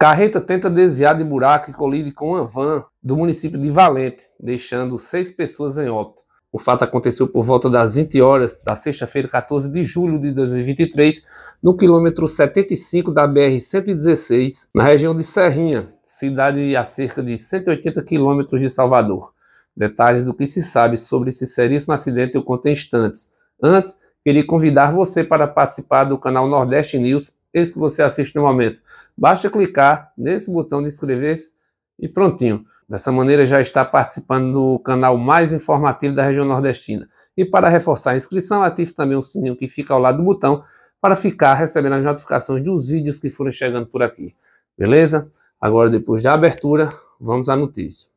Carreta tenta desviar de buraco e colide com uma van do município de Valente, deixando seis pessoas em óbito. O fato aconteceu por volta das 20 horas da sexta-feira, 14 de julho de 2023, no quilômetro 75 da BR-116, na região de Serrinha, cidade a cerca de 180 quilômetros de Salvador. Detalhes do que se sabe sobre esse seríssimo acidente eu conto em instantes. Antes, queria convidar você para participar do canal Nordeste News esse que você assiste no momento. Basta clicar nesse botão de inscrever-se e prontinho. Dessa maneira já está participando do canal mais informativo da região nordestina. E para reforçar a inscrição, ative também o sininho que fica ao lado do botão para ficar recebendo as notificações dos vídeos que forem chegando por aqui. Beleza? Agora, depois da abertura, vamos à notícia.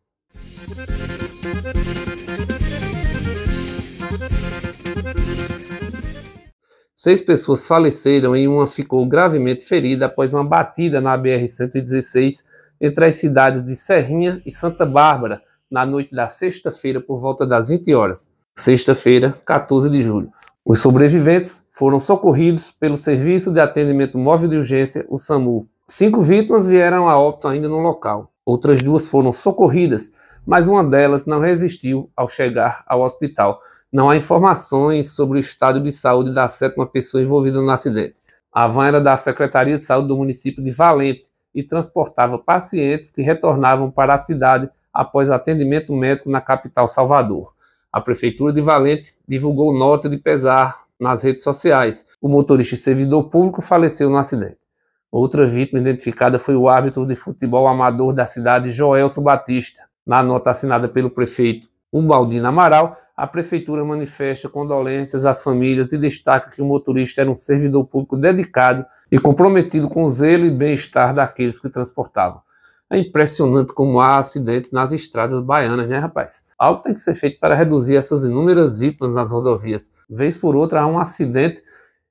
Seis pessoas faleceram e uma ficou gravemente ferida após uma batida na BR-116 entre as cidades de Serrinha e Santa Bárbara na noite da sexta-feira por volta das 20 horas. Sexta-feira, 14 de julho. Os sobreviventes foram socorridos pelo Serviço de Atendimento Móvel de Urgência, o SAMU. Cinco vítimas vieram a óbito ainda no local. Outras duas foram socorridas, mas uma delas não resistiu ao chegar ao hospital. Não há informações sobre o estado de saúde da sétima pessoa envolvida no acidente. A van era da Secretaria de Saúde do município de Valente e transportava pacientes que retornavam para a cidade após atendimento médico na capital Salvador. A Prefeitura de Valente divulgou nota de pesar nas redes sociais. O motorista e servidor público faleceu no acidente. Outra vítima identificada foi o árbitro de futebol amador da cidade, Joelso Batista. Na nota assinada pelo prefeito Umbaldino Amaral, a prefeitura manifesta condolências às famílias e destaca que o motorista era um servidor público dedicado e comprometido com o zelo e bem-estar daqueles que transportavam. É impressionante como há acidentes nas estradas baianas, né, rapaz? Algo tem que ser feito para reduzir essas inúmeras vítimas nas rodovias. Vez por outra há um acidente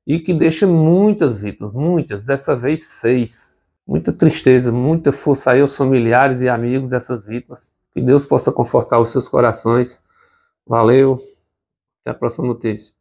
e que deixa muitas vítimas, muitas, dessa vez seis. Muita tristeza, muita força aí aos familiares e amigos dessas vítimas. Que Deus possa confortar os seus corações Valeu, até a próxima notícia.